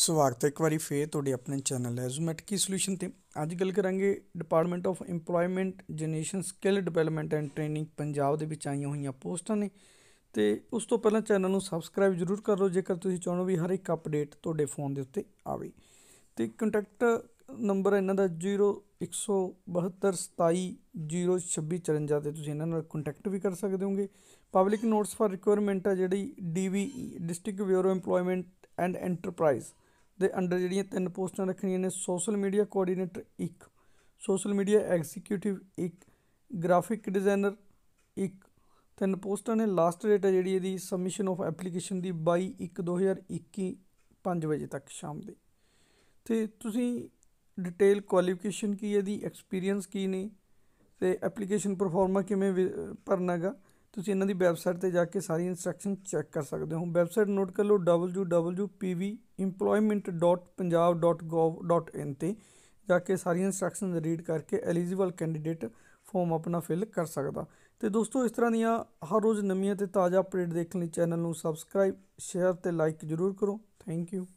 ਸਵਾਗਤ ਹੈ ਇੱਕ ਵਾਰੀ ਫੇਰ ਤੁਹਾਡੇ ਆਪਣੇ ਚੈਨਲ ਕੀ ਸੋਲੂਸ਼ਨ ਤੇ ਅੱਜ ਗੱਲ ਕਰਾਂਗੇ department of employment generation skill development and training Punjab ਦੇ ਵਿੱਚ ਆਈਆਂ ਹੋਈਆਂ ਪੋਸਟਾਂ ਨੇ ਤੇ ਉਸ ਤੋਂ ਪਹਿਲਾਂ ਚੈਨਲ ਨੂੰ ਸਬਸਕ੍ਰਾਈਬ ਜ਼ਰੂਰ ਕਰ ਲਓ ਜੇਕਰ ਤੁਸੀਂ ਚਾਹੋ ਵੀ ਹਰ ਇੱਕ ਅਪਡੇਟ ਤੁਹਾਡੇ ਫੋਨ ਦੇ ਉੱਤੇ ਆਵੇ ਤੇ ਕੰਟੈਕਟ ਨੰਬਰ ਇਹਨਾਂ ਦਾ 01727702654 ਤੇ ਤੁਸੀਂ ਇਹਨਾਂ ਨਾਲ ਕੰਟੈਕਟ ਵੀ ਕਰ ਸਕਦੇ ਹੋਗੇ ਪਬਲਿਕ ਨੋਟਸ ਫਾਰ ਰਿਕੁਆਇਰਮੈਂਟ ਆ ਜਿਹੜੀ DV district bureau employment and enterprise ਦੇ ਅੰਡਰ ਜਿਹੜੀਆਂ ਤਿੰਨ ਪੋਸਟਾਂ ਰੱਖਣੀਆਂ ਨੇ social media coordinator 1 social media executive 1 graphic designer 1 ਤਿੰਨ ਪੋਸਟਾਂ ਨੇ ਲਾਸਟ ਡੇਟ ਹੈ ਜਿਹੜੀ ਇਹਦੀ ਸਬਮਿਸ਼ਨ ਆਫ ਐਪਲੀਕੇਸ਼ਨ ਦੀ 22 1 2021 5 ਵਜੇ ਤੱਕ ਸ਼ਾਮ ਦੇ ਤੇ ਤੁਸੀਂ ਡਿਟੇਲ ਕੁਆਲੀਫਿਕੇਸ਼ਨ ਕੀ ਇਹਦੀ ਐਕਸਪੀਰੀਅੰਸ ਕੀ ਨੇ ਤੇ ਐਪਲੀਕੇਸ਼ਨ ਪਰਫਾਰਮਾ ਕਿਵੇਂ ਭਰਨਾਗਾ ਤੁਸੀਂ ਇਹਨਾਂ ਦੀ ਵੈਬਸਾਈਟ ਤੇ ਜਾ ਕੇ ਸਾਰੀ ਇਨਸਟਰਕਸ਼ਨ ਚੈੱਕ ਕਰ ਸਕਦੇ ਹੋ ਵੈਬਸਾਈਟ ਨੋਟ ਕਰ ਲਓ www.pvemployment.punjab.gov.in ਤੇ ਜਾ ਕੇ ਸਾਰੀ ਇਨਸਟਰਕਸ਼ਨ ਰੀਡ ਕਰਕੇ ਐਲੀਜੀਬਲ ਕੈਂਡੀਡੇਟ ਫਾਰਮ ਆਪਣਾ ਫਿਲ ਕਰ ਸਕਦਾ ਤੇ ਦੋਸਤੋ ਇਸ ਤਰ੍ਹਾਂ ਦੀਆਂ ਹਰ ਰੋਜ਼ ਨਵੀਆਂ ਤੇ ਤਾਜ਼ਾ ਅਪਡੇਟ ਦੇਖਣ ਲਈ ਚੈਨਲ ਨੂੰ ਸਬਸਕ੍ਰਾਈਬ ਸ਼ੇਅਰ ਤੇ ਲਾਈਕ ਜ਼ਰੂਰ ਕਰੋ ਥੈਂਕ ਯੂ